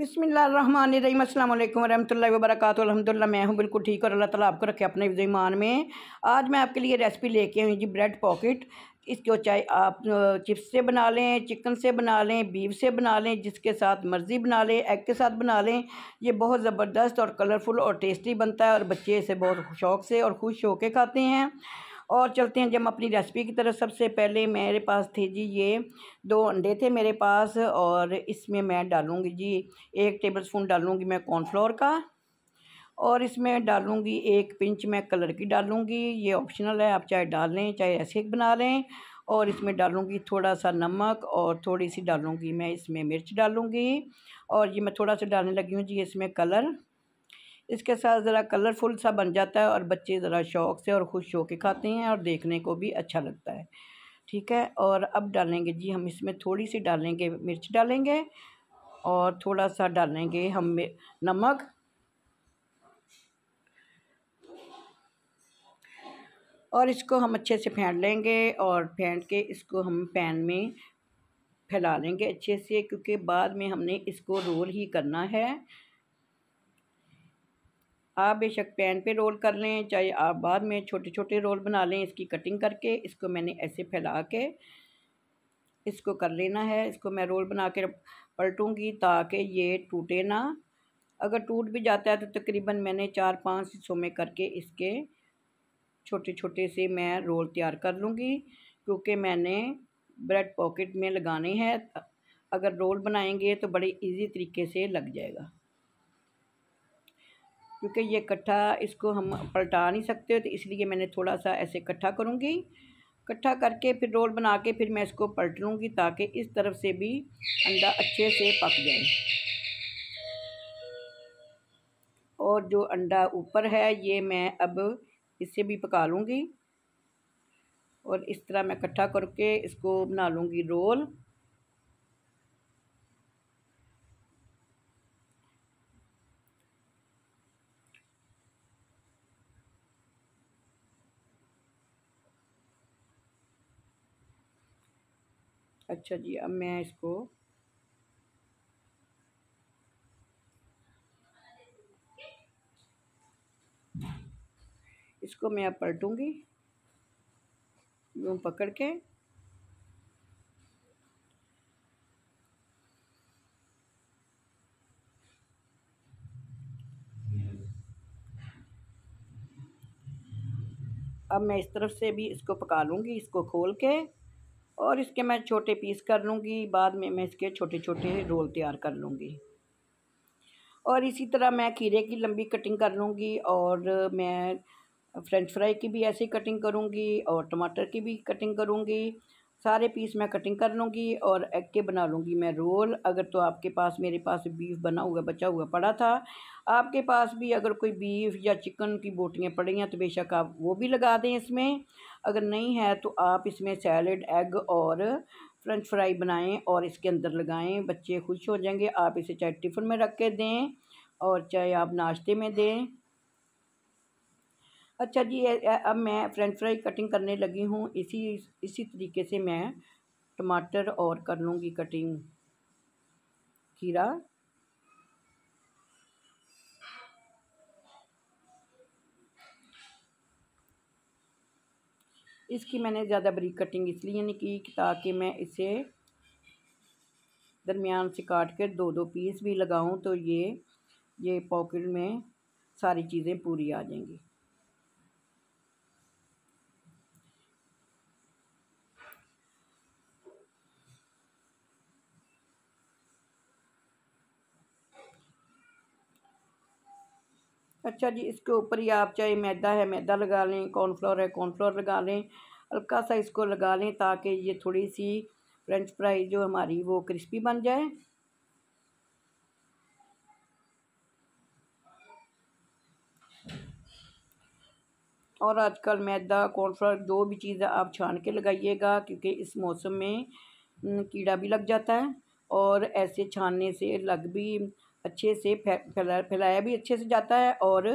बसमीम अल्लाम वरम वर्क अलहमदिल्ला मैं हूँ बिल्कुल ठीक और अल्लाह ताला आपको रखे अपने ईमान में आज मैं आपके लिए रेसिपी लेके आई जी ब्रेड पॉकेट इसको चाहे आप चिप्स से बना लें चिकन से बना लें बीफ से बना लें जिसके साथ मर्ज़ी बना लें एग के साथ बना लें ये बहुत ज़बरदस्त और कलरफुल और टेस्टी बनता है और बच्चे इसे बहुत शौक़ से और खुश होकर खाते हैं और चलते हैं जब अपनी रेसिपी की तरफ सबसे पहले मेरे पास थे जी ये दो अंडे थे मेरे पास और इसमें मैं डालूँगी जी एक टेबल स्पून डालूँगी मैं कॉर्नफ्लोर का और इसमें डालूँगी एक पिंच मैं कलर की डालूँगी ये ऑप्शनल है आप चाहे डाल लें चाहे ऐसे बना लें और इसमें डालूँगी थोड़ा सा नमक और थोड़ी सी डालूँगी मैं इसमें मिर्च डालूँगी और ये मैं थोड़ा सा डालने लगी हूँ जी इसमें कलर इसके साथ ज़रा कलरफुल सा बन जाता है और बच्चे ज़रा शौक से और खुश हो के खाते हैं और देखने को भी अच्छा लगता है ठीक है और अब डालेंगे जी हम इसमें थोड़ी सी डालेंगे मिर्च डालेंगे और थोड़ा सा डालेंगे हम नमक और इसको हम अच्छे से फेंट लेंगे और फेंट के इसको हम पैन में फैला लेंगे अच्छे से क्योंकि बाद में हमने इसको रोल ही करना है आप बेशक पैन पे रोल कर लें चाहे आप बाद में छोटे छोटे रोल बना लें इसकी कटिंग करके इसको मैंने ऐसे फैला के इसको कर लेना है इसको मैं रोल बना के पलटूँगी ताकि ये टूटे ना अगर टूट भी जाता है तो तकरीबन मैंने चार पाँच हिस्सों में करके इसके छोटे छोटे से मैं रोल तैयार कर लूँगी क्योंकि मैंने ब्रेड पॉकेट में लगाने हैं अगर रोल बनाएंगे तो बड़े इजी तरीके से लग जाएगा क्योंकि ये इकट्ठा इसको हम पलटा नहीं सकते तो इसलिए मैंने थोड़ा सा ऐसे इकट्ठा करूँगी इकट्ठा करके फिर रोल बना के फिर मैं इसको पलट लूँगी ताकि इस तरफ से भी अंडा अच्छे से पक जाए और जो अंडा ऊपर है ये मैं अब इससे भी पका लूँगी और इस तरह मैं इकट्ठा करके इसको बना लूँगी रोल अच्छा जी अब मैं इसको इसको मैं अब पलटूँगी यूँ पकड़ के अब मैं इस तरफ से भी इसको पका लूँगी इसको खोल के और इसके मैं छोटे पीस कर लूँगी बाद में मैं इसके छोटे छोटे रोल तैयार कर लूँगी और इसी तरह मैं खीरे की लंबी कटिंग कर लूँगी और मैं फ्रेंच फ्राई की भी ऐसी कटिंग करूँगी और टमाटर की भी कटिंग करूँगी सारे पीस मैं कटिंग कर लूँगी और एग के बना लूँगी मैं रोल अगर तो आपके पास मेरे पास बीफ बना हुआ बचा हुआ पड़ा था आपके पास भी अगर कोई बीफ या चिकन की बोटियाँ पड़ी हैं तो बेशक आप वो भी लगा दें इसमें अगर नहीं है तो आप इसमें सैलड एग और फ्रेंच फ्राई बनाएं और इसके अंदर लगाएं बच्चे खुश हो जाएंगे आप इसे चाहे टिफ़िन में रख के दें और चाहे आप नाश्ते में दें अच्छा जी अब मैं फ्रेंच फ्राई कटिंग करने लगी हूँ इसी इसी तरीके से मैं टमाटर और कर लूँगी कटिंग खीरा इसकी मैंने ज़्यादा बारीक कटिंग इसलिए नहीं की ताकि मैं इसे दरमियान से काट कर दो दो पीस भी लगाऊं तो ये ये पॉकेट में सारी चीज़ें पूरी आ जाएंगी अच्छा जी इसके ऊपर ही आप चाहे मैदा है मैदा लगा लें कॉर्नफ्लोर है कॉर्नफ्लोर लगा लें हल्का सा इसको लगा लें ताकि ये थोड़ी सी फ्रेंच फ्राई जो हमारी वो क्रिस्पी बन जाए और आजकल मैदा कॉर्नफ्लोर दो भी चीज़ आप छान के लगाइएगा क्योंकि इस मौसम में कीड़ा भी लग जाता है और ऐसे छानने से लग भी अच्छे से फैला फैलाया भी अच्छे से जाता है और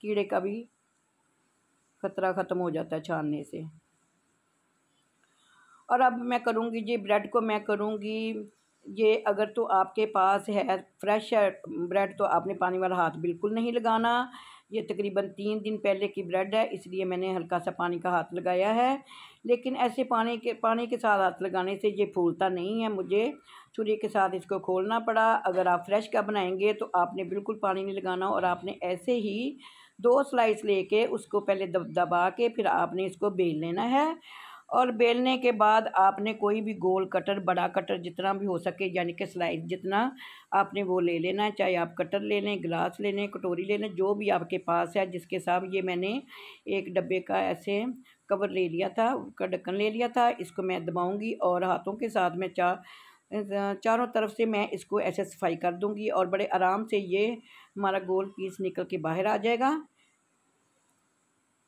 कीड़े का भी खतरा ख़त्म हो जाता है छानने से और अब मैं करूँगी जी ब्रेड को मैं करूँगी ये अगर तो आपके पास है फ्रेश है ब्रेड तो आपने पानी वाला हाथ बिल्कुल नहीं लगाना ये तकरीबन तीन दिन पहले की ब्रेड है इसलिए मैंने हल्का सा पानी का हाथ लगाया है लेकिन ऐसे पानी के पानी के साथ हाथ लगाने से ये फूलता नहीं है मुझे छुरी के साथ इसको खोलना पड़ा अगर आप फ्रेश का बनाएंगे तो आपने बिल्कुल पानी नहीं लगाना और आपने ऐसे ही दो स्लाइस लेके उसको पहले दब दबा के फिर आपने इसको बेल लेना है और बेलने के बाद आपने कोई भी गोल कटर बड़ा कटर जितना भी हो सके यानी कि स्लाइस जितना आपने वो ले लेना है चाहे आप कटर ले लें गिलास ले लें कटोरी ले लें जो भी आपके पास है जिसके साथ ये मैंने एक डब्बे का ऐसे कवर ले लिया था उसका ढक्कन ले लिया था इसको मैं दबाऊँगी और हाथों के साथ मैं चार चारों तरफ से मैं इसको ऐसे सफाई कर दूंगी और बड़े आराम से ये हमारा गोल पीस निकल के बाहर आ जाएगा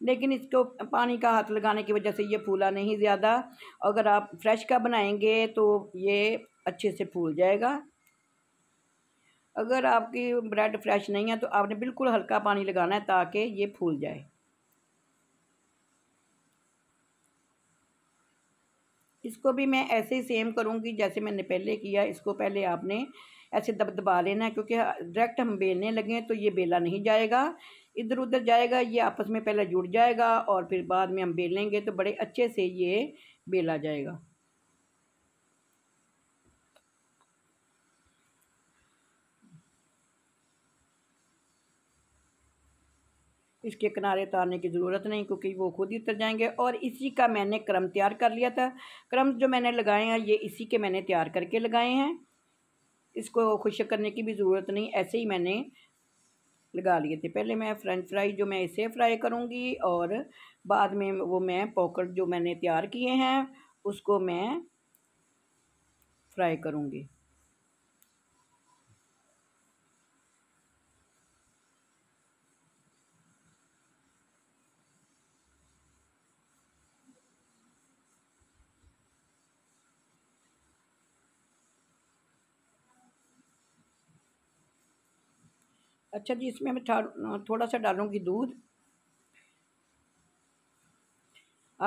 लेकिन इसको पानी का हाथ लगाने की वजह से ये फूला नहीं ज़्यादा अगर आप फ्रेश का बनाएंगे तो ये अच्छे से फूल जाएगा अगर आपकी ब्रेड फ्रेश नहीं है तो आपने बिल्कुल हल्का पानी लगाना है ताकि ये फूल जाए इसको भी मैं ऐसे ही सेम करूँगी जैसे मैंने पहले किया इसको पहले आपने ऐसे दब दबा लेना है क्योंकि डायरेक्ट हम बेलने लगे तो ये बेला नहीं जाएगा इधर उधर जाएगा ये आपस में पहले जुड़ जाएगा और फिर बाद में हम बेलेंगे तो बड़े अच्छे से ये बेला जाएगा इसके किनारे उतारने की ज़रूरत नहीं क्योंकि वो खुद ही उतर जाएंगे और इसी का मैंने क्रम तैयार कर लिया था क्रम जो मैंने लगाए हैं ये इसी के मैंने तैयार करके लगाए हैं इसको खुश करने की भी ज़रूरत नहीं ऐसे ही मैंने लगा लिए थे पहले मैं फ्रेंच फ्राई जो मैं इसे फ्राई करूँगी और बाद में वो मैं पॉकेट जो मैंने तैयार किए हैं उसको मैं फ्राई करूँगी अच्छा जी इसमें मैं थोड़ा सा डालूँगी दूध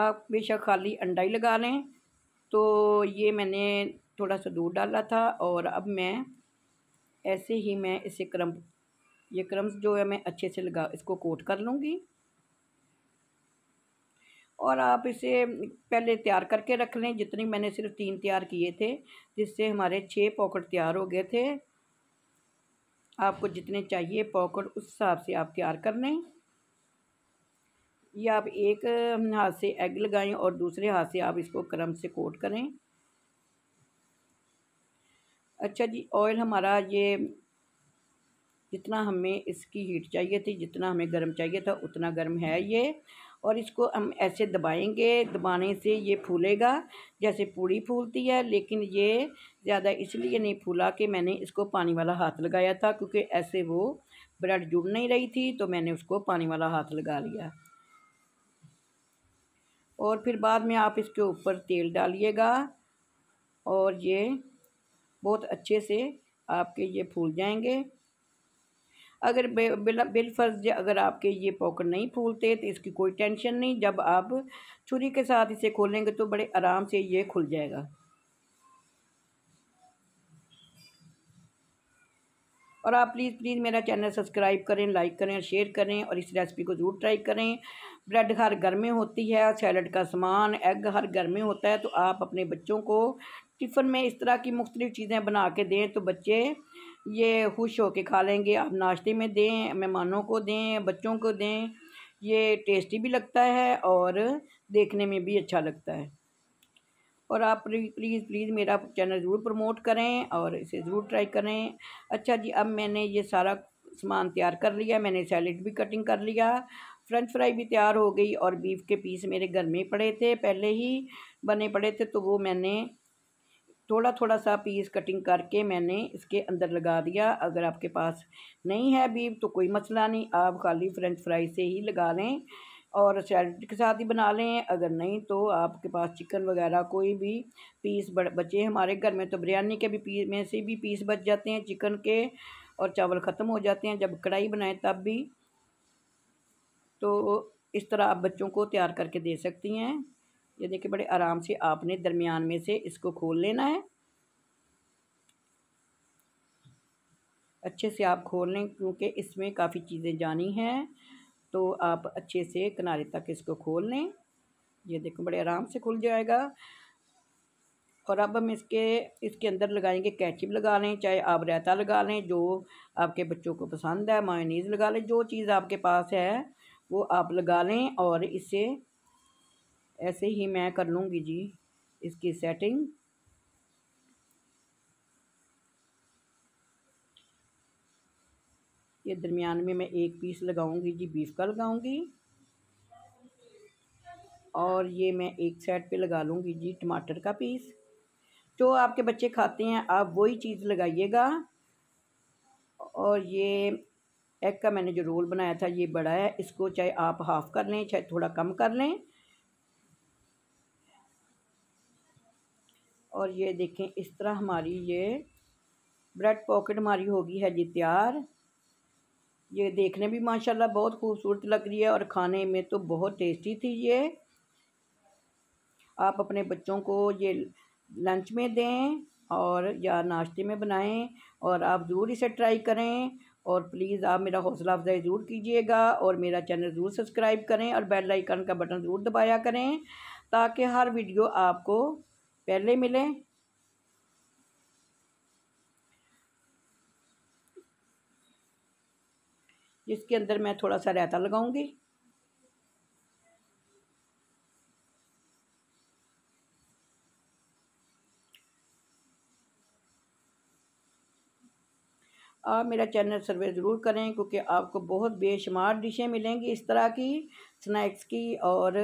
आप बेशक खाली अंडा ही लगा लें तो ये मैंने थोड़ा सा दूध डाला था और अब मैं ऐसे ही मैं इसे क्रम ये क्रम्स जो है मैं अच्छे से लगा इसको कोट कर लूँगी और आप इसे पहले तैयार करके रख लें जितनी मैंने सिर्फ तीन तैयार किए थे जिससे हमारे छः पॉकेट तैयार हो गए थे आपको जितने चाहिए पॉकेट उस हिसाब से आप तैयार कर लें या आप एक हाथ से एग लगाएं और दूसरे हाथ से आप इसको क्रम से कोट करें अच्छा जी ऑयल हमारा ये जितना हमें इसकी हीट चाहिए थी जितना हमें गर्म चाहिए था उतना गर्म है ये और इसको हम ऐसे दबाएंगे दबाने से ये फूलेगा जैसे पूड़ी फूलती है लेकिन ये ज़्यादा इसलिए नहीं फूला कि मैंने इसको पानी वाला हाथ लगाया था क्योंकि ऐसे वो ब्रेड जुड़ नहीं रही थी तो मैंने उसको पानी वाला हाथ लगा लिया और फिर बाद में आप इसके ऊपर तेल डालिएगा और ये बहुत अच्छे से आपके ये फूल जाएंगे अगर बिल बिलफर्ज अगर आपके ये पॉकेट नहीं फूलते तो इसकी कोई टेंशन नहीं जब आप छुरी के साथ इसे खोलेंगे तो बड़े आराम से ये खुल जाएगा और आप प्लीज़ प्लीज़ मेरा चैनल सब्सक्राइब करें लाइक करें शेयर करें और इस रेसिपी को ज़रूर ट्राई करें ब्रेड हर घर में होती है सैलड का सामान एग हर घर में होता है तो आप अपने बच्चों को टिफ़न में इस तरह की मुख्तलिफ़ चीज़ें बना के दें तो बच्चे ये खुश होकर खा लेंगे आप नाश्ते में दें मेहमानों को दें बच्चों को दें ये टेस्टी भी लगता है और देखने में भी अच्छा लगता है और आप प्लीज़ प्लीज़ मेरा चैनल ज़रूर प्रमोट करें और इसे ज़रूर ट्राई करें अच्छा जी अब मैंने ये सारा सामान तैयार कर लिया मैंने सैलड भी कटिंग कर लिया फ्रेंच फ्राई भी तैयार हो गई और बीफ के पीस मेरे घर में पड़े थे पहले ही बने पड़े थे तो वो मैंने थोड़ा थोड़ा सा पीस कटिंग करके मैंने इसके अंदर लगा दिया अगर आपके पास नहीं है बीफ तो कोई मसला नहीं आप खाली फ्रेंच फ्राई से ही लगा लें और सैलड के साथ ही बना लें अगर नहीं तो आपके पास चिकन वगैरह कोई भी पीस बचे हमारे घर में तो बिरयानी के भी पीस में से भी पीस बच जाते हैं चिकन के और चावल ख़त्म हो जाते हैं जब कढ़ाई बनाएं तब भी तो इस तरह आप बच्चों को तैयार करके दे सकती हैं ये देखिए बड़े आराम से आपने दरमियान में से इसको खोल लेना है अच्छे से आप खोल लें क्योंकि इसमें काफ़ी चीज़ें जानी हैं तो आप अच्छे से किनारे तक इसको खोल लें ये देखो बड़े आराम से खुल जाएगा और अब हम इसके इसके अंदर लगाएंगे कैचिप लगा लें चाहे आप रायता लगा लें जो आपके बच्चों को पसंद है मायनीज़ लगा लें जो चीज़ आपके पास है वो आप लगा लें और इसे ऐसे ही मैं कर लूँगी जी इसकी सेटिंग के दरमियान में मैं एक पीस लगाऊंगी जी बीफ का लगाऊंगी और ये मैं एक साइड पे लगा लूँगी जी टमाटर का पीस जो आपके बच्चे खाते हैं आप वही चीज़ लगाइएगा और ये एग का मैंने जो रोल बनाया था ये बड़ा है इसको चाहे आप हाफ़ कर लें चाहे थोड़ा कम कर लें और ये देखें इस तरह हमारी ये ब्रेड पॉकेट हमारी होगी है जी तैयार ये देखने भी माशाल्लाह बहुत खूबसूरत लग रही है और खाने में तो बहुत टेस्टी थी ये आप अपने बच्चों को ये लंच में दें और या नाश्ते में बनाएं और आप ज़रूर इसे ट्राई करें और प्लीज़ आप मेरा हौसला अफजाई ज़रूर कीजिएगा और मेरा चैनल ज़रूर सब्सक्राइब करें और बेल आइकन का बटन ज़रूर दबाया करें ताकि हर वीडियो आपको पहले मिले इसके अंदर मैं थोड़ा सा रायता लगाऊंगी आप मेरा चैनल सर्वे ज़रूर करें क्योंकि आपको बहुत बेशुमार डिशें मिलेंगी इस तरह की स्नैक्स की और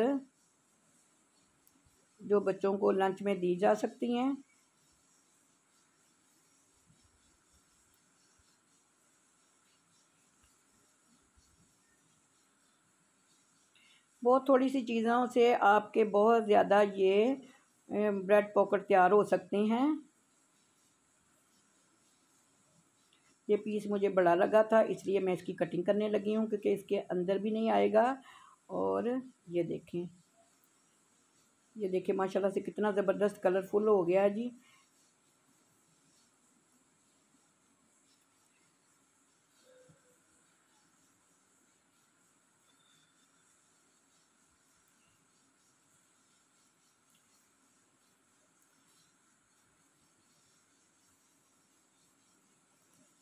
जो बच्चों को लंच में दी जा सकती हैं बहुत थोड़ी सी चीज़ों से आपके बहुत ज़्यादा ये ब्रेड पॉकेट तैयार हो सकते हैं ये पीस मुझे बड़ा लगा था इसलिए मैं इसकी कटिंग करने लगी हूँ क्योंकि इसके अंदर भी नहीं आएगा और ये देखें ये देखें माशाल्लाह से कितना ज़बरदस्त कलरफुल हो गया है जी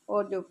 और जो